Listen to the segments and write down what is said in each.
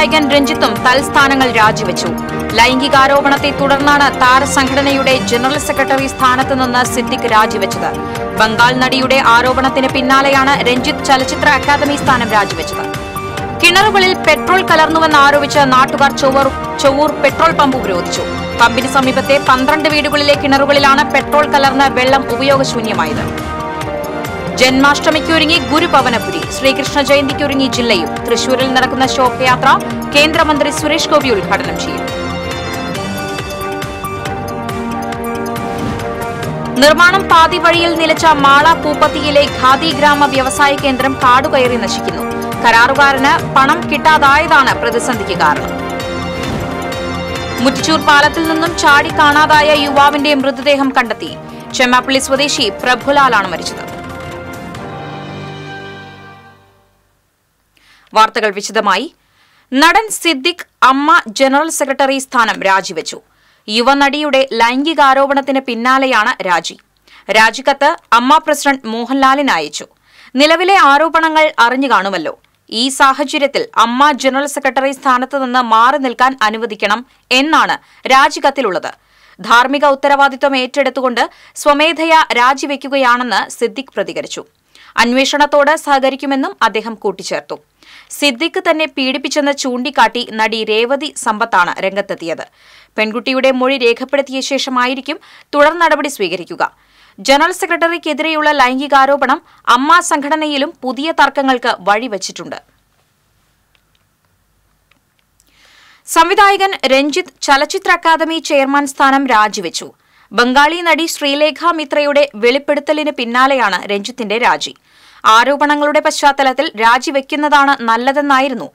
ഗായകൻ രഞ്ജിത്തും തൽസ്ഥാനങ്ങൾ രാജിവെച്ചു ലൈംഗികാരോപണത്തെ തുടർന്നാണ് താരസംഘടനയുടെ ജനറൽ സെക്രട്ടറി സ്ഥാനത്ത് നിന്ന് സിദ്ദിഖ് രാജിവെച്ചത് ബംഗാൾ നടിയുടെ ആരോപണത്തിന് പിന്നാലെയാണ് രഞ്ജിത്ത് ചലച്ചിത്ര അക്കാദമി സ്ഥാനം രാജിവെച്ചത് കിണറുകളിൽ പെട്രോൾ കലർന്നുവെന്ന് ആരോപിച്ച് നാട്ടുകാർ ചൊവ്വർ ചൊവ്വൂർ പെട്രോൾ പമ്പ് ഉപരോധിച്ചു പമ്പിന് സമീപത്തെ പന്ത്രണ്ട് വീടുകളിലെ കിണറുകളിലാണ് പെട്രോൾ കലർന്ന് വെള്ളം ഉപയോഗശൂന്യമായത് ജന്മാഷ്ടമിക്കൊരുങ്ങി ഗുരുപവനപുരി ശ്രീകൃഷ്ണ ജയന്തിക്കൊരുങ്ങി ജില്ലയും തൃശൂരിൽ നടക്കുന്ന ശോഭയാത്ര കേന്ദ്രമന്ത്രി സുരേഷ് ഗോപി ഉദ്ഘാടനം ചെയ്യും നിർമ്മാണം പാതി വഴിയിൽ നിലച്ച മാള പൂപ്പത്തിയിലെ ഖാദി ഗ്രാമ വ്യവസായ കേന്ദ്രം കാടുകയറി നശിക്കുന്നു കരാറുകാരന് പണം കിട്ടാതായതാണ് പ്രതിസന്ധിക്ക് കാരണം മുറ്റിച്ചൂർ പാലത്തിൽ നിന്നും ചാടി കാണാതായ യുവാവിന്റെ മൃതദേഹം കണ്ടെത്തി ചെമ്മാപ്പള്ളി സ്വദേശി പ്രഭുലാലാണ് മരിച്ചത് വാർത്തകൾ വിശദമായി നടൻ സിദ്ദിഖ് അമ്മ ജനറൽ സെക്രട്ടറി സ്ഥാനം രാജിവെച്ചു യുവനടിയുടെ ലൈംഗികാരോപണത്തിന് പിന്നാലെയാണ് രാജി രാജിക്കത്ത് അമ്മ പ്രസിഡന്റ് മോഹൻലാലിന് അയച്ചു നിലവിലെ ആരോപണങ്ങൾ അറിഞ്ഞു കാണുമല്ലോ ഈ സാഹചര്യത്തിൽ അമ്മ ജനറൽ സെക്രട്ടറി സ്ഥാനത്ത് നിന്ന് മാറി നിൽക്കാൻ അനുവദിക്കണം എന്നാണ് രാജിക്കത്തിലുള്ളത് ധാർമ്മിക ഉത്തരവാദിത്വം ഏറ്റെടുത്തുകൊണ്ട് സ്വമേധയാ രാജിവെക്കുകയാണെന്ന് സിദ്ദിഖ് പ്രതികരിച്ചു അന്വേഷണത്തോട് സഹകരിക്കുമെന്നും അദ്ദേഹം കൂട്ടിച്ചേർത്തു സിദ്ദിഖ് തന്നെ പീഡിപ്പിച്ചെന്ന് ചൂണ്ടിക്കാട്ടി നടി രേവതി സമ്പത്താണ് രംഗത്തെത്തിയത് പെൺകുട്ടിയുടെ മൊഴി രേഖപ്പെടുത്തിയ ശേഷമായിരിക്കും തുടർ നടപടി സ്വീകരിക്കുക ജനറൽ സെക്രട്ടറിക്കെതിരെയുള്ള ലൈംഗികാരോപണം അമ്മ സംഘടനയിലും പുതിയ തർക്കങ്ങൾക്ക് വഴിവച്ചിട്ടുണ്ട് സംവിധായകൻ രഞ്ജിത്ത് ചലച്ചിത്ര അക്കാദമി ചെയർമാൻ സ്ഥാനം രാജിവെച്ചു ബംഗാളി നടി ശ്രീലേഖ മിത്രയുടെ വെളിപ്പെടുത്തലിന് പിന്നാലെയാണ് രഞ്ജിത്തിന്റെ രാജി ആരോപണങ്ങളുടെ പശ്ചാത്തലത്തിൽ രാജിവെക്കുന്നതാണ് നല്ലതെന്നായിരുന്നു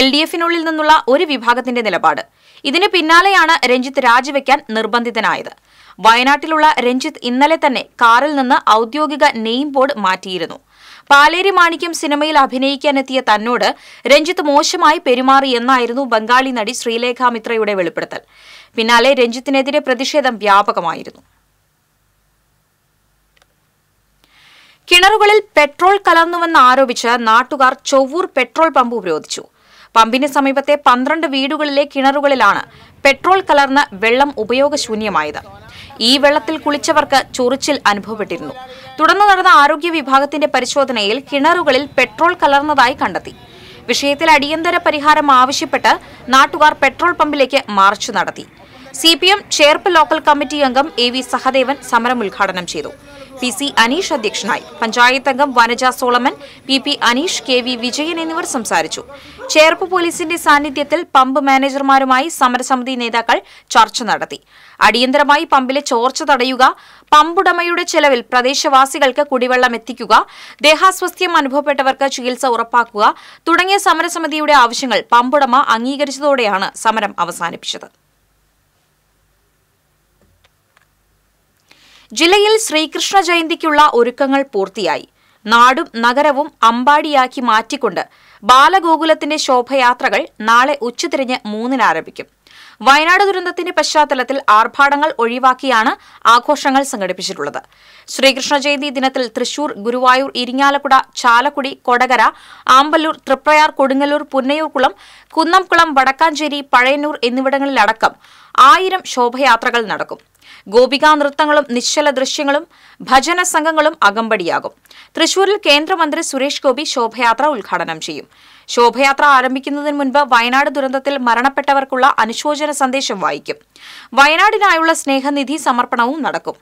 എൽ ഡി എഫിനുള്ളിൽ നിന്നുള്ള ഒരു വിഭാഗത്തിന്റെ നിലപാട് ഇതിന് പിന്നാലെയാണ് രഞ്ജിത്ത് രാജിവെക്കാൻ നിർബന്ധിതനായത് വയനാട്ടിലുള്ള രഞ്ജിത്ത് ഇന്നലെ തന്നെ കാറിൽ നിന്ന് ഔദ്യോഗിക നെയിം ബോർഡ് മാറ്റിയിരുന്നു പാലേരി മാണിക്യം സിനിമയിൽ അഭിനയിക്കാനെത്തിയ തന്നോട് രഞ്ജിത്ത് മോശമായി പെരുമാറിയെന്നായിരുന്നു ബംഗാളി നടി ശ്രീലേഖാമിത്രയുടെ വെളിപ്പെടുത്തൽ പിന്നാലെ രഞ്ജിത്തിനെതിരെ പ്രതിഷേധം വ്യാപകമായിരുന്നു കിണറുകളിൽ പെട്രോൾ കലർന്നുവെന്ന് ആരോപിച്ച് നാട്ടുകാർ ചൊവ്വൂർ പെട്രോൾ പമ്പ് ഉപരോധിച്ചു പമ്പിന് സമീപത്തെ പന്ത്രണ്ട് വീടുകളിലെ കിണറുകളിലാണ് പെട്രോൾ കലർന്ന് വെള്ളം ഉപയോഗശൂന്യമായത് ഈ വെള്ളത്തിൽ കുളിച്ചവർക്ക് ചൊറിച്ചിൽ അനുഭവപ്പെട്ടിരുന്നു തുടർന്ന് നടന്ന ആരോഗ്യ വിഭാഗത്തിന്റെ പരിശോധനയിൽ കിണറുകളിൽ പെട്രോൾ കലർന്നതായി കണ്ടെത്തി വിഷയത്തിൽ അടിയന്തര പരിഹാരം ആവശ്യപ്പെട്ട് നാട്ടുകാർ പെട്രോൾ പമ്പിലേക്ക് മാർച്ച് നടത്തി C P M Cherpu local committee അംഗം എ വി സഹദേവൻ സമരം ഉദ്ഘാടനം ചെയ്തു പി സി അനീഷ് അധ്യക്ഷനായി പഞ്ചായത്ത് അംഗം Vanaja Solomon P P Aneesh K V Vijayan എന്നിവർ സംസാരിച്ചു ചേർപ്പ് പോലീസിന്റെ സാന്നിധ്യത്തിൽ പമ്പ് മാനേജർമാരുമായി സമരസമിതി നേതാക്കൾ ചർച്ച നടത്തി അടിയന്തരമായി പമ്പിലെ ചോർച്ച തടയുക പമ്പുടമയുടെ ചെലവിൽ പ്രദേശവാസികൾക്ക് കുടിവെള്ളം എത്തിക്കുക ദേഹാസ്വസ്ഥ്യം അനുഭവപ്പെട്ടവർക്ക് ചികിത്സ ഉറപ്പാക്കുക തുടങ്ങിയ സമരസമിതിയുടെ ആവശ്യങ്ങൾ പമ്പുടമ അംഗീകരിച്ചതോടെയാണ് സമരം അവസാനിപ്പിച്ചത് ജില്ലയിൽ ശ്രീകൃഷ്ണ ജയന്തിക്കുള്ള ഒരുക്കങ്ങൾ പൂർത്തിയായി നാടും നഗരവും അമ്പാടിയാക്കി മാറ്റിക്കൊണ്ട് ബാലഗോകുലത്തിന്റെ ശോഭയാത്രകൾ നാളെ ഉച്ചതിരിഞ്ഞ് മൂന്നിന് ആരംഭിക്കും വയനാട് ദുരന്തത്തിന്റെ പശ്ചാത്തലത്തിൽ ആർഭാടങ്ങൾ ഒഴിവാക്കിയാണ് ആഘോഷങ്ങൾ സംഘടിപ്പിച്ചിട്ടുള്ളത് ശ്രീകൃഷ്ണ ജയന്തി ദിനത്തിൽ തൃശൂർ ഗുരുവായൂർ ഇരിങ്ങാലക്കുട ചാലക്കുടി കൊടകര ആമ്പല്ലൂർ തൃപ്രയാർ കൊടുങ്ങല്ലൂർ പുന്നയൂർക്കുളം കുന്നംകുളം വടക്കാഞ്ചേരി പഴയന്നൂർ എന്നിവിടങ്ങളിലടക്കം ആയിരം ശോഭയാത്രകൾ നടക്കും ഗോപികാ നൃത്തങ്ങളും നിശ്ചല ദൃശ്യങ്ങളും ഭജന സംഘങ്ങളും അകമ്പടിയാകും തൃശൂരിൽ കേന്ദ്രമന്ത്രി സുരേഷ് ഗോപി ശോഭയാത്ര ഉദ്ഘാടനം ചെയ്യും ശോഭയാത്ര ആരംഭിക്കുന്നതിന് മുൻപ് വയനാട് ദുരന്തത്തിൽ മരണപ്പെട്ടവർക്കുള്ള അനുശോചന സന്ദേശം വായിക്കും വയനാടിനായുള്ള സ്നേഹനിധി സമർപ്പണവും നടക്കും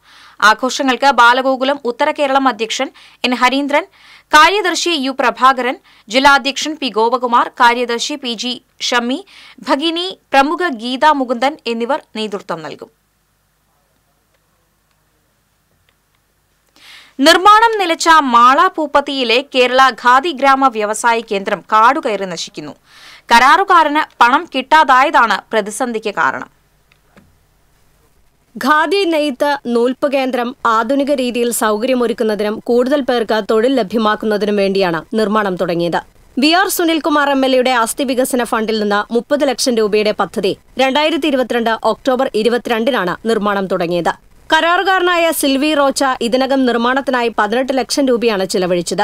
ആഘോഷങ്ങൾക്ക് ബാലഗോകുലം ഉത്തര കേരളം അധ്യക്ഷൻ എൻ ഹരീന്ദ്രൻ കാര്യദർശി യു പ്രഭാകരൻ ജില്ലാ അധ്യക്ഷൻ പി ഗോപകുമാർ കാര്യദർശി പി ജി ഷമ്മി ഭഗിനി പ്രമുഖ ഗീതാ മുകുന്ദൻ എന്നിവർ നേതൃത്വം നൽകും നിർമ്മാണം നിലച്ച മാളാപൂപ്പത്തിയിലെ കേരള ഖാദി ഗ്രാമ വ്യവസായ കേന്ദ്രം കാടുകയറി നശിക്കുന്നു കരാറുകാരന് പണം കിട്ടാതായതാണ് പ്രതിസന്ധിക്ക് കാരണം ഖാദി നെയ്ത്ത് നൂൽപ്പ് കേന്ദ്രം ആധുനിക രീതിയിൽ സൗകര്യമൊരുക്കുന്നതിനും കൂടുതൽ പേർക്ക് തൊഴിൽ ലഭ്യമാക്കുന്നതിനും വേണ്ടിയാണ് നിർമ്മാണം തുടങ്ങിയത് V R Sunilkumar M L എയുടെ അസ്ഥി വികസന ഫണ്ടിൽ നിന്ന് മുപ്പത് ലക്ഷം രൂപയുടെ പദ്ധതി രണ്ടായിരത്തി ഇരുപത്തിരണ്ട് ഒക്ടോബർ ഇരുപത്തിരണ്ടിനാണ് നിർമ്മാണം തുടങ്ങിയത് കരാറുകാരനായ സിൽവി റോച്ച ഇതിനകം നിർമ്മാണത്തിനായി പതിനെട്ട് ലക്ഷം രൂപയാണ് ചിലവഴിച്ചത്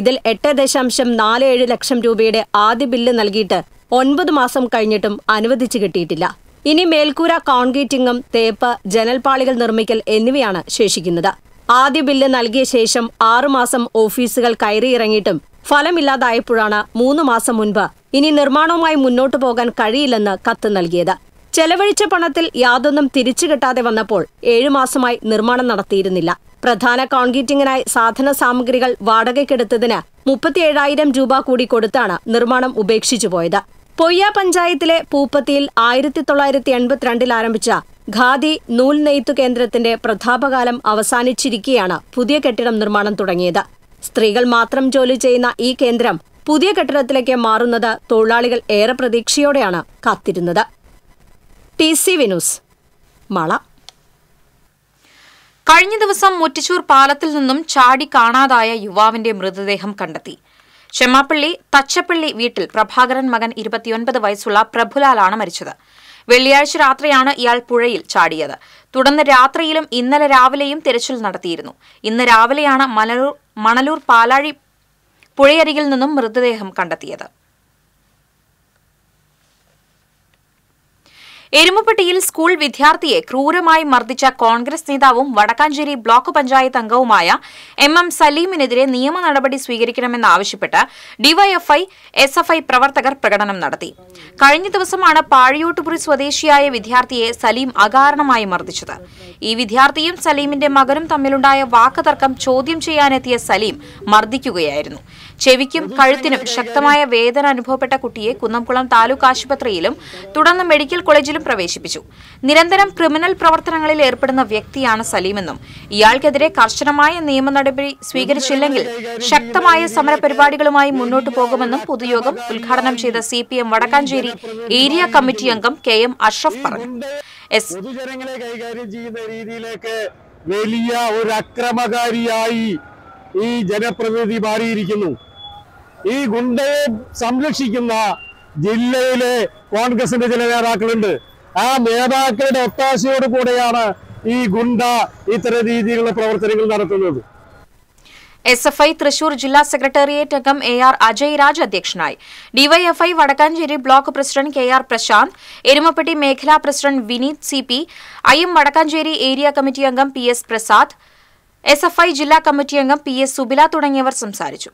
ഇതിൽ എട്ട് ദശാംശം നാല് ഏഴ് ലക്ഷം രൂപയുടെ ആദ്യ ബില്ല് നൽകിയിട്ട് ഒൻപത് മാസം കഴിഞ്ഞിട്ടും അനുവദിച്ചു കിട്ടിയിട്ടില്ല ഇനി മേൽക്കൂര കോൺക്രീറ്റിംഗും തേപ്പ് ജനൽപാളികൾ നിർമ്മിക്കൽ എന്നിവയാണ് ശേഷിക്കുന്നത് ആദ്യ ബില്ല് നൽകിയ ശേഷം ആറുമാസം ഓഫീസുകൾ കയറിയിറങ്ങിയിട്ടും ഫലമില്ലാതായപ്പോഴാണ് മൂന്ന് മാസം മുൻപ് ഇനി നിർമ്മാണവുമായി മുന്നോട്ടു പോകാൻ കഴിയില്ലെന്ന് കത്ത് നൽകിയത് ചെലവഴിച്ച പണത്തിൽ യാതൊന്നും തിരിച്ചു കിട്ടാതെ വന്നപ്പോൾ ഏഴുമാസമായി നിർമ്മാണം നടത്തിയിരുന്നില്ല പ്രധാന കോൺക്രീറ്റിംഗിനായി സാധന സാമഗ്രികൾ വാടകയ്ക്കെടുത്തതിന് മുപ്പത്തിയേഴായിരം രൂപ കൂടി കൊടുത്താണ് നിർമ്മാണം ഉപേക്ഷിച്ചു പോയത് പൊയ്യ പഞ്ചായത്തിലെ പൂപ്പത്തിയിൽ ആയിരത്തി തൊള്ളായിരത്തി എൺപത്തിരണ്ടിൽ ആരംഭിച്ച ഖാദി നൂൽ നെയ്ത്തു കേന്ദ്രത്തിന്റെ പ്രതാപകാലം അവസാനിച്ചിരിക്കെയാണ് പുതിയ കെട്ടിടം നിർമ്മാണം തുടങ്ങിയത് സ്ത്രീകൾ മാത്രം ജോലി ചെയ്യുന്ന ഈ കേന്ദ്രം പുതിയ കെട്ടിടത്തിലേക്ക് മാറുന്നത് തൊഴിലാളികൾ ഏറെ പ്രതീക്ഷയോടെയാണ് കാത്തിരുന്നത് ടി സി വിനുസ് മള കഴിഞ്ഞ ദിവസം മുറ്റിച്ചൂർ പാലത്തിൽ നിന്നും ചാടി കാണാതായ യുവാവിന്റെ മൃതദേഹം കണ്ടെത്തി ക്ഷമാപ്പള്ളി തച്ചപ്പള്ളി വീട്ടിൽ പ്രഭാകരൻ മകൻ ഇരുപത്തിയൊൻപത് വയസ്സുള്ള പ്രഭുലാലാണ് മരിച്ചത് വെള്ളിയാഴ്ച രാത്രിയാണ് ഇയാൾ പുഴയിൽ ചാടിയത് തുടർന്ന് രാത്രിയിലും ഇന്നലെ രാവിലെയും തിരച്ചിൽ നടത്തിയിരുന്നു ഇന്ന് രാവിലെയാണ് മണലൂർ പാലാഴി പുഴയരികിൽ നിന്നും മൃതദേഹം കണ്ടെത്തിയത് എരുമപ്പെട്ടിയിൽ സ്കൂൾ വിദ്യാർത്ഥിയെ ക്രൂരമായി മർദ്ദിച്ച കോൺഗ്രസ് നേതാവും വടക്കാഞ്ചേരി ബ്ലോക്ക് പഞ്ചായത്ത് അംഗവുമായ എം എം സലീമിനെതിരെ നിയമ നടപടി സ്വീകരിക്കണമെന്നാവശ്യപ്പെട്ട് ഡിവൈഎഫ്ഐ എസ് എഫ് ഐ പ്രവർത്തകർ പ്രകടനം നടത്തി കഴിഞ്ഞ ദിവസമാണ് പാഴിയോട്ടുപുറി സ്വദേശിയായ വിദ്യാർത്ഥിയെ സലീം അകാരണമായി മർദ്ദിച്ചത് ഈ വിദ്യാർത്ഥിയും സലീമിന്റെ മകനും തമ്മിലുണ്ടായ വാക്കുതർക്കം ചോദ്യം ചെയ്യാനെത്തിയ സലീം മർദ്ദിക്കുകയായിരുന്നു ചെവിക്കും കഴുത്തിനും ശക്തമായ വേദന അനുഭവപ്പെട്ട കുട്ടിയെ കുന്നംകുളം താലൂക്ക് ആശുപത്രിയിലും തുടർന്ന് മെഡിക്കൽ കോളേജിലും പ്രവേശിപ്പിച്ചു നിരന്തരം ക്രിമിനൽ പ്രവർത്തനങ്ങളിൽ ഏർപ്പെടുന്ന വ്യക്തിയാണ് സലീമെന്നും ഇയാൾക്കെതിരെ കർശനമായ നിയമ നടപടി സ്വീകരിച്ചില്ലെങ്കിൽ ശക്തമായ സമരപരിപാടികളുമായി മുന്നോട്ടു പോകുമെന്നും പൊതുയോഗം ഉദ്ഘാടനം ചെയ്ത C P M Wadakkanchery area committee അംഗം കെ എം അഷ്റഫ് പറഞ്ഞു പൊതുജനങ്ങളെ കൈകാര്യം ചെയ്യുന്ന രീതിയിലേക്ക് വലിയ ഒരു അക്രമകാരിയായി ഈ ജനപ്രതിനിധി മാറിയിരിക്കുന്നു ഈ ഗുണ്ടയെ സംരക്ഷിക്കുന്ന ജില്ലയിലെ കോൺഗ്രസിന്റെ ചില നേതാക്കളുണ്ട് ആ നേതാക്കളുടെ ഒത്താശയോട് കൂടെയാണ് ഈ ഗുണ്ട ഇത്തരം രീതിയിലുള്ള പ്രവർത്തനങ്ങൾ നടത്തുന്നത് എസ് എഫ് ഐ തൃശൂർ ജില്ലാ സെക്രട്ടേറിയറ്റ് അംഗം എ ആർ അജയ് രാജ് അധ്യക്ഷനായി DYFI Wadakkanchery block president K R Prashanth Erumapetty മേഖലാ president Vineeth C P I M Wadakkanchery area committee അംഗം P S Prasad S F I ജില്ലാ കമ്മിറ്റി അംഗം പി എസ് സുബില തുടങ്ങിയവർ സംസാരിച്ചു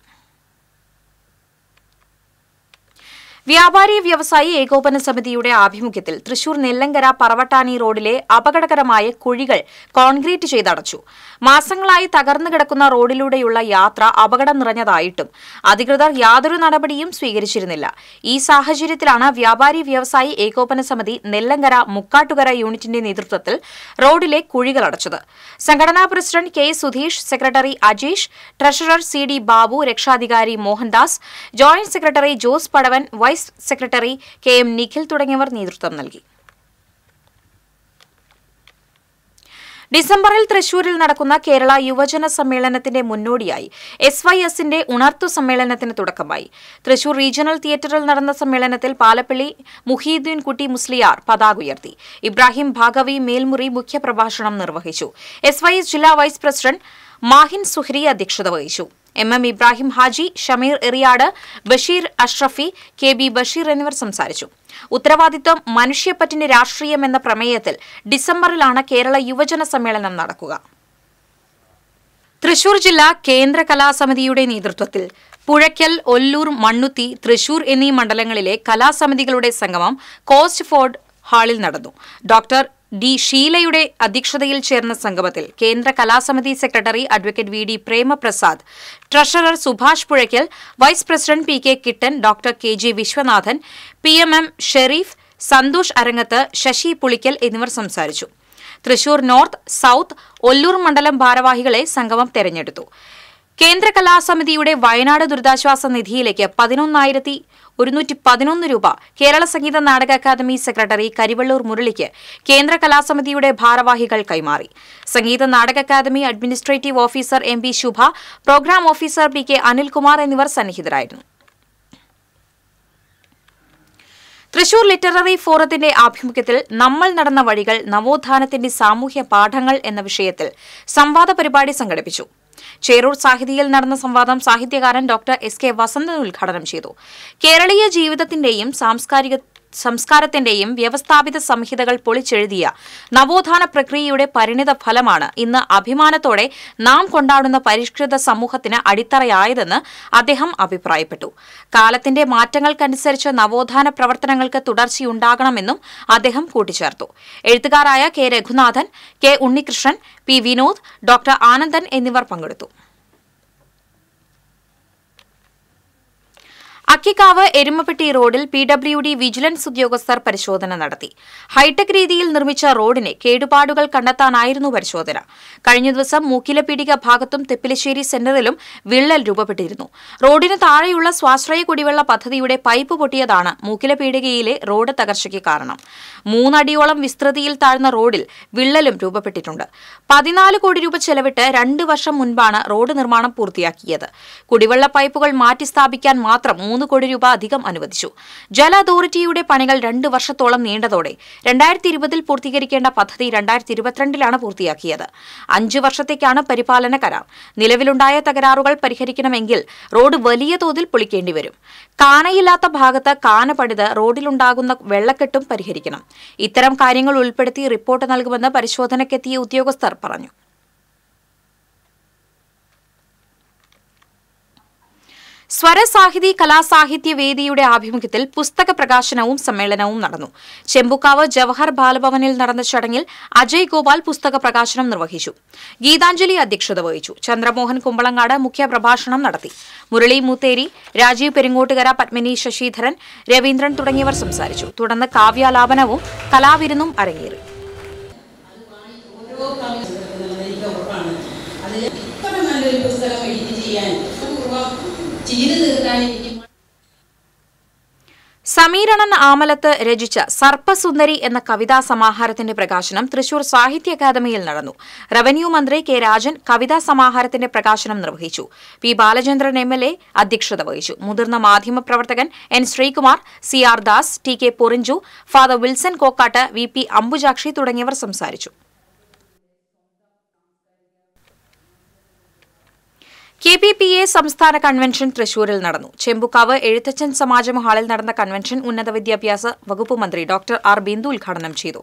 വ്യാപാരി വ്യവസായി ഏകോപന സമിതിയുടെ ആഭിമുഖ്യത്തിൽ തൃശൂർ നെല്ലങ്കര പറവട്ടാനി റോഡിലെ അപകടകരമായ കുഴികൾ കോൺക്രീറ്റ് ചെയ്തടച്ചു മാസങ്ങളായി തകർന്നു കിടക്കുന്ന റോഡിലൂടെയുള്ള യാത്ര അപകടം നിറഞ്ഞതായിട്ടും അധികൃതർ യാതൊരു നടപടിയും സ്വീകരിച്ചിരുന്നില്ല ഈ സാഹചര്യത്തിലാണ് വ്യാപാരി വ്യവസായി ഏകോപന സമിതി നെല്ലങ്കര മുക്കാട്ടുകര യൂണിറ്റിന്റെ നേതൃത്വത്തിൽ റോഡിലെ കുഴികൾ അടച്ചത് സംഘടനാ president K Sudheesh secretary Ajeesh treasurer C D Babu രക്ഷാധികാരി മോഹൻദാസ് ജോയിന്റ് സെക്രട്ടറി ജോസ് പടവൻ വൈ vice secretary K M Nikhil തുടങ്ങിയവർ നേതൃത്വം നൽകി ഡിസംബറിൽ തൃശൂരിൽ നടക്കുന്ന കേരള യുവജന സമ്മേളനത്തിന്റെ മുന്നോടിയായി എസ് വൈ എസിന്റെ ഉണർത്തു സമ്മേളനത്തിന് തുടക്കമായി തൃശൂർ റീജിയണൽ തിയേറ്ററിൽ നടന്ന സമ്മേളനത്തിൽ പാലപ്പള്ളി മുഹീദ്ദീൻ കുട്ടി മുസ്ലിയാർ പതാക ഉയർത്തി ഇബ്രാഹിം ഭാഗവി മേൽമുറി മുഖ്യപ്രഭാഷണം നിർവഹിച്ചു എസ് വൈ എസ് ജില്ലാ വൈസ് പ്രസിഡന്റ് മാഹിൻ സുഹ്രി അധ്യക്ഷത വഹിച്ചു M M Ibrahim Haji Shameer Eriyad Basheer Ashrafi K B Basheer എന്നിവർ സംസാരിച്ചു ഉത്തരവാദിത്വം മനുഷ്യപ്പറ്റിന് രാഷ്ട്രീയം എന്ന പ്രമേയത്തിൽ ഡിസംബറിലാണ് കേരള യുവജന സമ്മേളനം നടക്കുക തൃശൂർ ജില്ലാ കേന്ദ്ര കലാസമിതിയുടെ നേതൃത്വത്തിൽ പുഴയ്ക്കൽ ഒല്ലൂർ മണ്ണുത്തി തൃശൂർ എന്നീ മണ്ഡലങ്ങളിലെ കലാസമിതികളുടെ സംഗമം കോസ്റ്റ് ഫോർഡ് ഹാളിൽ നടന്നു ഡോക്ടർ ഡി ഷീലയുടെ അധ്യക്ഷതയിൽ ചേർന്ന സംഗമത്തിൽ കേന്ദ്ര കലാസമിതി secretary advocate V D Premaprasad treasurer Subhash Puzhakkal vice president P K Kittan doctor K G Viswanathan P M M Sherif Santhosh Arangath Sasi Pulikkal എന്നിവർ സംസാരിച്ചു തൃശൂർ നോർത്ത് സൌത്ത് ഒല്ലൂർ മണ്ഡലം ഭാരവാഹികളെ സംഗമം തെരഞ്ഞെടുത്തു കേന്ദ്ര കലാസമിതിയുടെ വയനാട് ദുരിതാശ്വാസ നിധിയിലേക്ക് പതിനൊന്നായിരത്തി ഒരുന്നൂറ്റി പതിനൊന്ന് രൂപ കേരള സംഗീത നാടക അക്കാദമി സെക്രട്ടറി കരിവള്ളൂർ മുരളിക്ക് കേന്ദ്ര കലാസമിതിയുടെ ഭാരവാഹികൾ കൈമാറി Sangeetha Nataka Akademi administrative officer M B Shubha programme officer P K Anilkumar എന്നിവർ സന്നിഹിതരായിരുന്നു തൃശൂർ ലിറ്റററി ഫോറത്തിന്റെ ആഭിമുഖ്യത്തിൽ നമ്മൾ നടന്ന വഴികൾ നവോത്ഥാനത്തിന്റെ സാമൂഹ്യ പാഠങ്ങൾ എന്ന വിഷയത്തിൽ സംവാദ പരിപാടി സംഘടിപ്പിച്ചു ചേരൂർ സാഹിതിയിൽ നടന്ന സംവാദം സാഹിത്യകാരൻ ഡോക്ടർ എസ് കെ വസന്തൻ ഉദ്ഘാടനം ചെയ്തു കേരളീയ ജീവിതത്തിന്റെയും സാംസ്കാരിക സംസ്കാരത്തിന്റെയും വ്യവസ്ഥാപിത സംഹിതകൾ പൊളിച്ചെഴുതിയ നവോത്ഥാന പ്രക്രിയയുടെ പരിണിത ഫലമാണ് ഇന്ന് അഭിമാനത്തോടെ നാം കൊണ്ടാടുന്ന പരിഷ്കൃത സമൂഹത്തിന് അടിത്തറയായതെന്ന് അദ്ദേഹം അഭിപ്രായപ്പെട്ടു കാലത്തിന്റെ മാറ്റങ്ങൾക്കനുസരിച്ച് നവോത്ഥാന പ്രവർത്തനങ്ങൾക്ക് തുടർച്ചയുണ്ടാകണമെന്നും അദ്ദേഹം കൂട്ടിച്ചേർത്തു എഴുത്തുകാരായ K Raghunathan K Unnikrishnan P Vinod doctor Anandan എന്നിവർ പങ്കെടുത്തു അക്കിക്കാവ് എരുമപ്പെട്ടി റോഡിൽ പി ഡബ്ല്യു ഡി വിജിലൻസ് ഉദ്യോഗസ്ഥർ പരിശോധന നടത്തി ഹൈടെക് രീതിയിൽ നിർമ്മിച്ച റോഡിന് കേടുപാടുകൾ കണ്ടെത്താനായിരുന്നു പരിശോധന കഴിഞ്ഞ ദിവസം മൂക്കിലപ്പീടിക ഭാഗത്തും തെപ്പിലശ്ശേരി സെന്ററിലും വിള്ളൽ രൂപപ്പെട്ടിരുന്നു റോഡിന് താഴെയുള്ള സ്വാശ്രയ കുടിവെള്ള പദ്ധതിയുടെ പൈപ്പ് പൊട്ടിയതാണ് മൂക്കിലപ്പീടികയിലെ റോഡ് തകർച്ചയ്ക്ക് കാരണം മൂന്നടിയോളം വിസ്തൃതിയിൽ താഴ്ന്ന റോഡിൽ വിള്ളലും രൂപപ്പെട്ടിട്ടുണ്ട് പതിനാല് കോടി രൂപ ചെലവിട്ട് രണ്ട് വർഷം മുൻപാണ് റോഡ് നിർമ്മാണം പൂർത്തിയാക്കിയത് കുടിവെള്ള പൈപ്പുകൾ മാറ്റി സ്ഥാപിക്കാൻ മാത്രം മൂന്ന് മൂന്ന് കോടി രൂപ അധികം അനുവദിച്ചു ജല അതോറിറ്റിയുടെ പണികൾ രണ്ട് വർഷത്തോളം നീണ്ടതോടെ രണ്ടായിരത്തി ഇരുപതിൽ പൂർത്തീകരിക്കേണ്ട പദ്ധതി രണ്ടായിരത്തി ഇരുപത്തിരണ്ടിലാണ് പൂർത്തിയാക്കിയത് അഞ്ചു വർഷത്തേക്കാണ് പരിപാലന കരാർ നിലവിലുണ്ടായ തകരാറുകൾ പരിഹരിക്കണമെങ്കിൽ റോഡ് വലിയ തോതിൽ പൊളിക്കേണ്ടി വരും കാനയില്ലാത്ത ഭാഗത്ത് കാന പണിത് റോഡിലുണ്ടാകുന്ന വെള്ളക്കെട്ടും പരിഹരിക്കണം ഇത്തരം കാര്യങ്ങൾ ഉൾപ്പെടുത്തി റിപ്പോർട്ട് നൽകുമെന്ന് പരിശോധനയ്ക്കെത്തിയ ഉദ്യോഗസ്ഥർ പറഞ്ഞു സ്വരസാഹിതി കലാസാഹിത്യ വേദിയുടെ ആഭിമുഖ്യത്തിൽ പുസ്തക പ്രകാശനവും സമ്മേളനവും നടന്നു ചെമ്പുക്കാവ് ജവഹർ ബാലഭവനിൽ നടന്ന ചടങ്ങിൽ അജയ് ഗോപാൽ പുസ്തക പ്രകാശനം നിർവഹിച്ചു ഗീതാഞ്ജലി അധ്യക്ഷത വഹിച്ചു ചന്ദ്രമോഹൻ കുമ്പളങ്ങാട് മുഖ്യ പ്രഭാഷണം നടത്തി മുരളി മൂത്തേരി രാജീവ് പെരിങ്ങോട്ടുകര പത്മിനി ശശിധരൻ രവീന്ദ്രൻ തുടങ്ങിയവർ സംസാരിച്ചു തുടർന്ന് കാവ്യാലാപനവും കലാവിരുന്നും അരങ്ങേറി ഇത്ര നല്ലൊരു പുസ്തകം എഴുതി ചെയ്യാൻ സമീരണൻ ആമലത്ത് രചിച്ച സർപ്പസുന്ദരി എന്ന കവിതാ സമാഹാരത്തിന്റെ പ്രകാശനം തൃശൂർ സാഹിത്യ അക്കാദമിയിൽ നടന്നു റവന്യൂ മന്ത്രി കെ രാജൻ കവിതാ സമാഹാരത്തിന്റെ പ്രകാശനം നിർവഹിച്ചു P Balachandran M L A അധ്യക്ഷത വഹിച്ചു മുതിർന്ന മാധ്യമപ്രവർത്തകൻ N Sreekumar C R Das T K Porinju father Wilson Kokkat V P Ambujakshi തുടങ്ങിയവർ സംസാരിച്ചു കെ പി പി എ സംസ്ഥാന കൺവെൻഷൻ തൃശൂരിൽ നടന്നു ചെമ്പുക്കാവ് എഴുത്തച്ഛൻ സമാജം ഹാളിൽ നടന്ന കൺവെൻഷൻ ഉന്നത വിദ്യാഭ്യാസ വകുപ്പ് മന്ത്രി ഡോക്ടർ ആർ ബിന്ദു ഉദ്ഘാടനം ചെയ്തു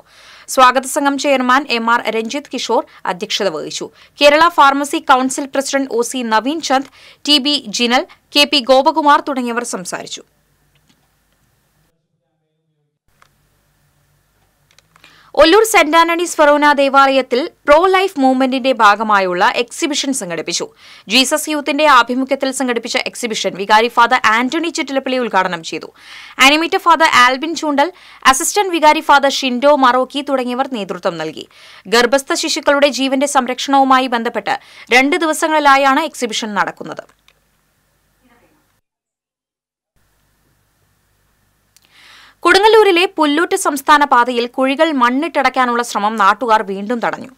സ്വാഗത സംഘം chairman M R Ranjith Kishore അധ്യക്ഷത വഹിച്ചു Kerala pharmacy council president O C Naveen Chand T B Jinal K P Gopakumar തുടങ്ങിയവർ സംസാരിച്ചു ഒല്ലൂർ സെന്റ് ആന്റണീസ് ഫെറോന ദേവാലയത്തിൽ പ്രോ ലൈഫ് മൂവ്മെന്റിന്റെ ഭാഗമായുള്ള എക്സിബിഷൻ സംഘടിപ്പിച്ചു ജീസസ് യൂത്തിന്റെ ആഭിമുഖ്യത്തിൽ സംഘടിപ്പിച്ച എക്സിബിഷൻ വികാരി ഫാദർ ആന്റണി ചിറ്റിലപ്പള്ളി ഉദ്ഘാടനം ചെയ്തു animator father Albin Choondal assistant വികാരി ഫാദർ ഷിൻഡോ മറോക്കി തുടങ്ങിയവർ നേതൃത്വം നൽകി ഗർഭസ്ഥ ശിശുക്കളുടെ ജീവന്റെ സംരക്ഷണവുമായി ബന്ധപ്പെട്ട് രണ്ട് ദിവസങ്ങളിലായാണ് എക്സിബിഷൻ നടക്കുന്നത് കണ്ണൂരിലെ പുല്ലൂറ്റ് സംസ്ഥാന പാതയിൽ കുഴികൾ മണ്ണിട്ടടയ്ക്കാനുള്ള ശ്രമം നാട്ടുകാർ വീണ്ടും തടഞ്ഞു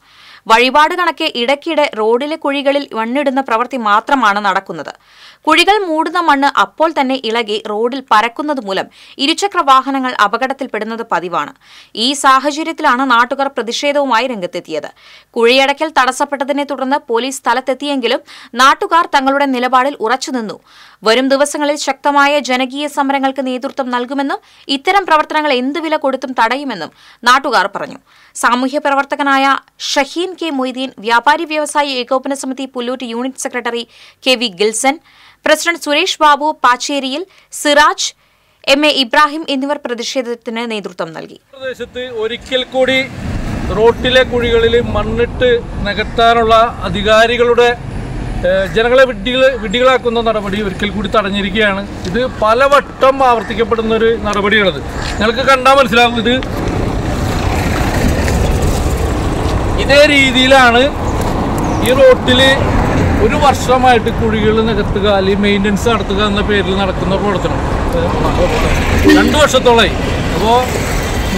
വഴിപാട് കണക്കെ ഇടയ്ക്കിടെ റോഡിലെ കുഴികളിൽ മണ്ണിടുന്ന പ്രവൃത്തി മാത്രമാണ് നടക്കുന്നത് കുഴികൾ മൂടുന്ന മണ്ണ് അപ്പോൾ തന്നെ ഇളകി റോഡിൽ പരക്കുന്നത് മൂലം ഇരുചക്ര വാഹനങ്ങൾ അപകടത്തിൽപ്പെടുന്നത് പതിവാണ് ഈ സാഹചര്യത്തിലാണ് നാട്ടുകാർ പ്രതിഷേധവുമായി രംഗത്തെത്തിയത് കുഴിയടയ്ക്കൽ തടസ്സപ്പെട്ടതിനെ തുടർന്ന് പോലീസ് സ്ഥലത്തെത്തിയെങ്കിലും നാട്ടുകാർ തങ്ങളുടെ നിലപാടിൽ ഉറച്ചുനിന്നു വരും ദിവസങ്ങളിൽ ശക്തമായ ജനകീയ സമരങ്ങൾക്ക് നേതൃത്വം നൽകുമെന്നും ഇത്തരം പ്രവർത്തനങ്ങൾ എന്തു വില കൊടുത്തും തടയുമെന്നും നാട്ടുകാർ പറഞ്ഞു സാമൂഹ്യ പ്രവർത്തകനായ ഷഹീൻ കെ മൊയ്തീൻ വ്യാപാരി വ്യവസായി ഏകോപന സമിതി Pullootti unit secretary K V Gilson president Suresh Babu പാച്ചേരിയിൽ സിറാജ് എം എ ഇബ്രാഹിം എന്നിവർ പ്രതിഷേധത്തിന് നേതൃത്വം നൽകി പ്രദേശത്ത് ഒരിക്കൽ കൂടി റോട്ടിലെ കുഴികളിൽ മണ്ണിട്ട് നികത്താനുള്ള അധികാരികളുടെ ജനങ്ങളെ വിഡ്ഢികൾ വിഡ്ഢികളാക്കുന്ന നടപടി ഒരിക്കൽ കൂടി തടഞ്ഞിരിക്കുകയാണ് ഇത് പലവട്ടം ആവർത്തിക്കപ്പെടുന്ന ഒരു നടപടിയാണത് നിങ്ങൾക്ക് കണ്ടാൽ മനസ്സിലാവും ഇത് ഇതേ രീതിയിലാണ് ഈ റോട്ടിൽ ഒരു വർഷമായിട്ട് കുഴികൾ നികത്തുക അല്ലെങ്കിൽ മെയിൻ്റനൻസ് നടത്തുക എന്ന പേരിൽ നടക്കുന്ന പ്രവർത്തനം രണ്ട് വർഷത്തോളായി അപ്പോൾ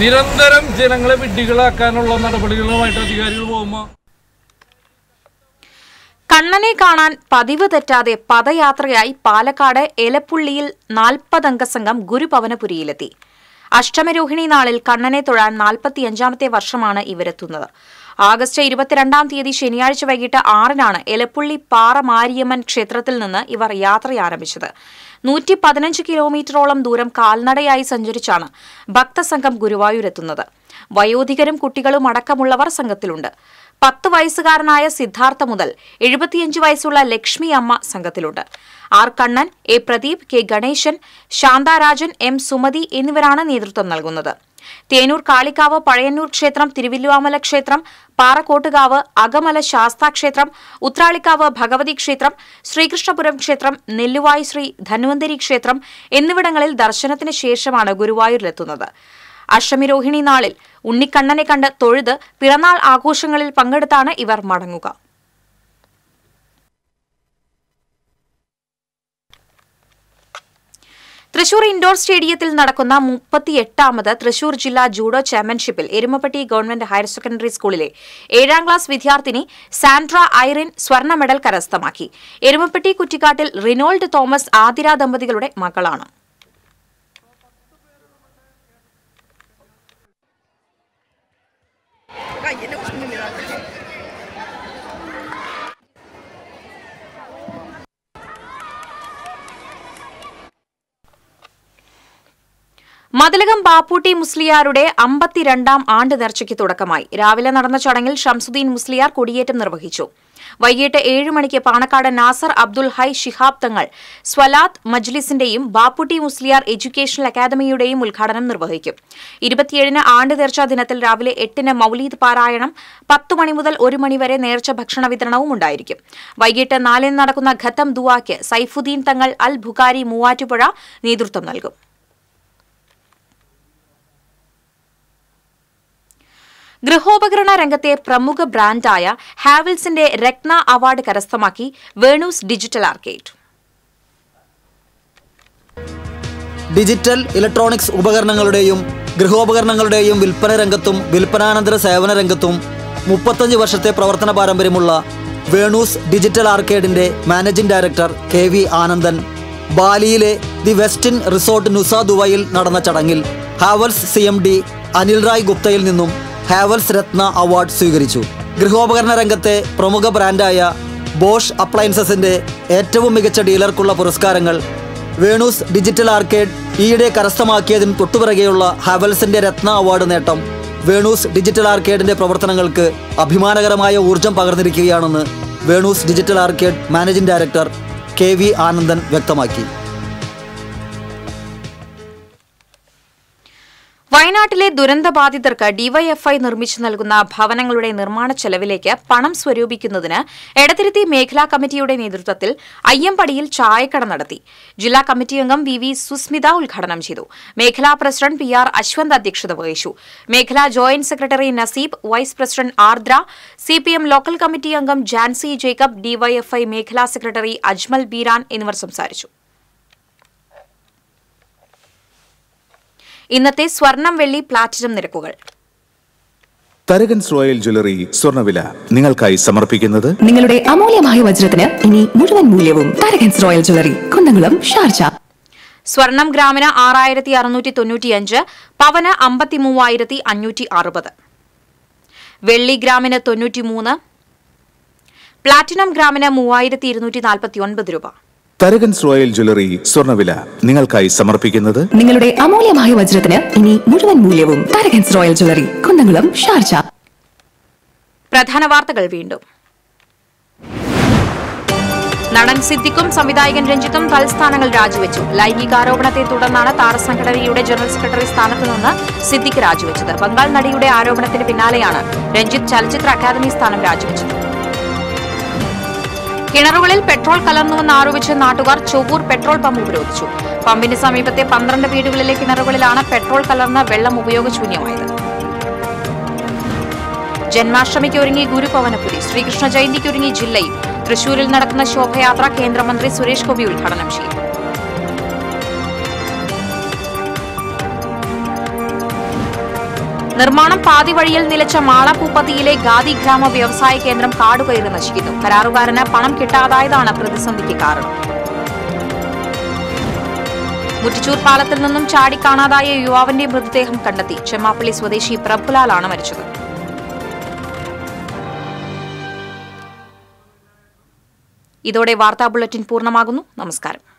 നിരന്തരം ജനങ്ങളെ വിഡ്ഢികളാക്കാനുള്ള നടപടികളുമായിട്ട് അധികാരികൾ പോകുമ്പോൾ കണ്ണനെ കാണാൻ പതിവ് തെറ്റാതെ പദയാത്രയായി പാലക്കാട് എലപ്പുള്ളിയിൽ നാൽപ്പതംഗ സംഘം ഗുരുഭവനപുരിയിലെത്തി അഷ്ടമരോഹിണി നാളിൽ കണ്ണനെ തൊഴാൻ നാൽപ്പത്തിയഞ്ചാമത്തെ വർഷമാണ് ഇവരെത്തുന്നത് ആഗസ്റ്റ് ഇരുപത്തിരണ്ടാം തീയതി ശനിയാഴ്ച വൈകിട്ട് ആറിനാണ് എലപ്പുള്ളി പാറ മാരിയമ്മൻ ക്ഷേത്രത്തിൽ നിന്ന് ഇവർ യാത്ര ആരംഭിച്ചത് നൂറ്റി പതിനഞ്ച് കിലോമീറ്ററോളം ദൂരം കാൽനടയായി സഞ്ചരിച്ചാണ് ഭക്തസംഘം ഗുരുവായൂരെത്തുന്നത് വയോധികരും കുട്ടികളും അടക്കമുള്ളവർ സംഘത്തിലുണ്ട് പത്ത് വയസ്സുകാരനായ സിദ്ധാർത്ഥ മുതൽ എഴുപത്തിയഞ്ച് വയസ്സുള്ള ലക്ഷ്മി അമ്മ സംഘത്തിലുണ്ട് R Kannan A Pradeep K Ganesan Santharajan M Sumathi എന്നിവരാണ് നേതൃത്വം നൽകുന്നത് തേനൂർ കാളിക്കാവ് പഴയന്നൂർ ക്ഷേത്രം തിരുവില്ലുവാമല ക്ഷേത്രം പാറക്കോട്ടുകാവ് അകമല ശാസ്താ ക്ഷേത്രം ഉത്രാളിക്കാവ് ഭഗവതി ക്ഷേത്രം ശ്രീകൃഷ്ണപുരം ക്ഷേത്രം നെല്ലുവായി ശ്രീ ധന്വന്തരി ക്ഷേത്രം എന്നിവിടങ്ങളിൽ ദർശനത്തിന് ശേഷമാണ് ഗുരുവായൂരിലെത്തുന്നത് അഷ്ടമി രോഹിണി നാളിൽ ഉണ്ണിക്കണ്ണനെ കണ്ട് തൊഴുത് പിറന്നാൾ ആഘോഷങ്ങളിൽ പങ്കെടുത്താണ് ഇവർ മടങ്ങുക തൃശൂർ ഇൻഡോർ സ്റ്റേഡിയത്തിൽ നടക്കുന്ന മുപ്പത്തിയെട്ടാമത് തൃശൂർ ജില്ലാ ജൂഡോ ചാമ്പ്യൻഷിപ്പിൽ എരുമപ്പട്ടി ഗവൺമെന്റ് ഹയർ സെക്കൻഡറി സ്കൂളിലെ ഏഴാം ക്ലാസ് വിദ്യാർത്ഥിനി സാൻഡ്ര ഐറിൻ സ്വർണ്ണ മെഡൽ കരസ്ഥമാക്കി എരുമപ്പെട്ടി കുറ്റിക്കാട്ടിൽ റിനോൾഡ് തോമസ് ആതിര ദമ്പതികളുടെ മകളാണ് കയ്യിൽ മതിലകം ബാപ്പൂട്ടി മുസ്ലിയാരുടെ അമ്പത്തിരണ്ടാം ആണ്ട് നേർച്ചയ്ക്ക് തുടക്കമായി രാവിലെ നടന്ന ചടങ്ങിൽ ഷംസുദ്ദീൻ മുസ്ലിയാർ കൊടിയേറ്റം നിർവഹിച്ചു വൈകിട്ട് ഏഴ് മണിക്ക് പാണക്കാട് നാസർ അബ്ദുൽ ഹൈ ഷിഹാബ് തങ്ങൾ സ്വലാത്ത് മജ്ലിസിന്റെയും ബാപ്പുട്ടി മുസ്ലിയാർ എഡ്യൂക്കേഷണൽ അക്കാദമിയുടെയും ഉദ്ഘാടനം നിർവഹിക്കും ഇരുപത്തിയേഴിന് ആണ്ട് നേർച്ച ദിനത്തിൽ രാവിലെ എട്ടിന് മൌലീദ് പാരായണം പത്ത് മണി മുതൽ ഒരു മണിവരെ നേർച്ച ഭക്ഷണ വിതരണവും ഉണ്ടായിരിക്കും വൈകിട്ട് നാലിന് നടക്കുന്ന ഖത്തം ദുവാക്ക് സൈഫുദ്ദീൻ തങ്ങൾ അൽ ബുഖാരി മൂവാറ്റുപുഴ നേതൃത്വം നൽകും ഗൃഹോപകരണ രംഗത്തെ പ്രമുഖ ബ്രാൻഡായ ഹാവൽസിന്റെ രത്ന അവാർഡ് കരസ്ഥമാക്കി Venus digital arcade digital electronics ഉപകരണങ്ങളുടെയും ഗൃഹോപകരണങ്ങളുടെയും വിൽപ്പന രംഗത്തും വിൽപ്പനാനന്തര സേവന രംഗത്തും മുപ്പത്തഞ്ച് വർഷത്തെ പ്രവർത്തന പാരമ്പര്യമുള്ള വേണൂസ് ഡിജിറ്റൽ ആർക്കേഡിന്റെ managing director K V Anandan ബാലിയിലെ ദി വെസ്റ്റിൻ റിസോർട്ട് നുസ ദുബായിൽ നടന്ന ചടങ്ങിൽ Havells C M D Anil Rai ഗുപ്തയിൽ നിന്നും ഹാവൽസ് രത്ന അവാർഡ് സ്വീകരിച്ചു ഗൃഹോപകരണ രംഗത്തെ പ്രമുഖ ബ്രാൻഡായ ബോഷ് അപ്ലയൻസസിന്റെ ഏറ്റവും മികച്ച ഡീലർക്കുള്ള പുരസ്കാരങ്ങൾ വേണൂസ് ഡിജിറ്റൽ ആർക്കേഡ് ഈയിടെ കരസ്ഥമാക്കിയതിന് തൊട്ടുപിറകെയുള്ള ഹാവൽസിന്റെ രത്ന അവാർഡ് നേട്ടം വേണൂസ് ഡിജിറ്റൽ ആർക്കേഡിന്റെ പ്രവർത്തനങ്ങൾക്ക് അഭിമാനകരമായ ഊർജം പകർന്നിരിക്കുകയാണെന്ന് Venus digital arcade managing director K V Anandan വ്യക്തമാക്കി വയനാട്ടിലെ ദുരന്തബാധിതർക്ക് ഡിവൈഎഫ്ഐ നിർമ്മിച്ചു നൽകുന്ന ഭവനങ്ങളുടെ നിർമ്മാണ ചെലവിലേക്ക് പണം സ്വരൂപിക്കുന്നതിന് എടതിരുത്തി മേഖലാ കമ്മിറ്റിയുടെ നേതൃത്വത്തിൽ അയ്യമ്പടിയിൽ ചായക്കട നടത്തി ജില്ലാ കമ്മിറ്റി അംഗം വി വി സുസ്മിത ഉദ്ഘാടനം ചെയ്തു മേഖലാ പ്രസിഡന്റ് പി ആർ അശ്വന്ത് അധ്യക്ഷത വഹിച്ചു മേഖലാ joint secretary Naseeb vice president Ardra C P M local committee അംഗം ജാൻസി ജേക്കബ് ഡിവൈഎഫ്ഐ മേഖലാ സെക്രട്ടറി അജ്മൽ ബീരാൻ എന്നിവർ സംസാരിച്ചു ഇന്നത്തെ സ്വർണം വെള്ളി പ്ലാറ്റിനം നിരക്കുകൾ തരകൻസ് റോയൽ ജ്വല്ലറി സ്വർണ്ണവില നിങ്ങൾക്കായി സമർപ്പിക്കുന്നത് നിങ്ങളുടെ അമൂല്യമായ വജ്രത്തിന് ഇനി മുഴുവൻ മൂല്യവും Tharakans royal jewellery Kunnamkulam Sharjah സ്വർണം ഗ്രാമിന് ആറായിരത്തി അറുന്നൂറ്റി തൊണ്ണൂറ്റിയഞ്ച് പവന് അഞ്ഞൂറ്റി അറുപത് വെള്ളി ഗ്രാമിന് തൊണ്ണൂറ്റിമൂന്ന് പ്ലാറ്റിനം ഗ്രാമിന് മൂവായിരത്തി ഇരുന്നൂറ്റി നാൽപ്പത്തി രൂപ തരകൻസ് റോയൽ ജ്വല്ലറി സ്വർണ്ണവില നിങ്ങൾക്കായി സമർപ്പിക്കുന്നത് നിങ്ങളുടെ അമൂല്യമായ വജ്രത്തിന് ഇനി മുഴുവൻ മൂല്യവും Tharakans royal jewellery Kunnamkulam Sharjah പ്രധാന വാർത്തകൾ വീണ്ടും നടൻ സിദ്ദിഖും സംവിധായകൻ രഞ്ജിത്തും തൽസ്ഥാനങ്ങൾ രാജിവെച്ചു ലൈംഗികാരോപണത്തെ തുടർന്നാണ് താരസംഘടനയുടെ ജനറൽ സെക്രട്ടറി സ്ഥാനത്ത് നിന്ന് സിദ്ദിഖ് രാജിവെച്ചത് ബംഗാൾ നടിയുടെ ആരോപണത്തിന് പിന്നാലെയാണ് രഞ്ജിത്ത് ചലച്ചിത്ര അക്കാദമി സ്ഥാനം രാജിവെച്ചത് കിണറുകളിൽ പെട്രോൾ കലർന്നുവെന്ന് ആരോപിച്ച് നാട്ടുകാർ ചൊവ്വൂർ പെട്രോൾ പമ്പ് ഉപരോധിച്ചു പമ്പിന് സമീപത്തെ പന്ത്രണ്ട് വീടുകളിലെ കിണറുകളിലാണ് പെട്രോൾ കലർന്ന വെള്ളം ഉപയോഗശൂന്യമായത് ജന്മാഷ്ടമിക്ക് ഒരുങ്ങി ഗുരുപവനപുരി ശ്രീകൃഷ്ണ ജയന്തിക്കൊരുങ്ങി ജില്ലയിൽ തൃശൂരിൽ നടക്കുന്ന ശോഭയാത്ര കേന്ദ്രമന്ത്രി സുരേഷ് ഗോപി ഉദ്ഘാടനം ചെയ്യും നിർമ്മാണം പാതിവഴിയിൽ നിലച്ച മാളപൂപ്പത്തിയിലെ ഗാദി ഗ്രാമ വ്യവസായ കേന്ദ്രം കാടുകയറി നശിക്കുന്നു കരാറുകാരന് പണം കിട്ടാതായതാണ് പ്രതിസന്ധിക്ക് കാരണം മുറ്റിച്ചൂർ പാലത്തിൽ നിന്നും ചാടി കാണാതായ യുവാവിന്റെ മൃതദേഹം കണ്ടെത്തി ചെമ്മാപ്പള്ളി സ്വദേശി പ്രഭുലാലാണ് മരിച്ചത് ഇതോടെ വാർത്താ ബുള്ളറ്റിൻ പൂർണ്ണമാകുന്നു നമസ്കാരം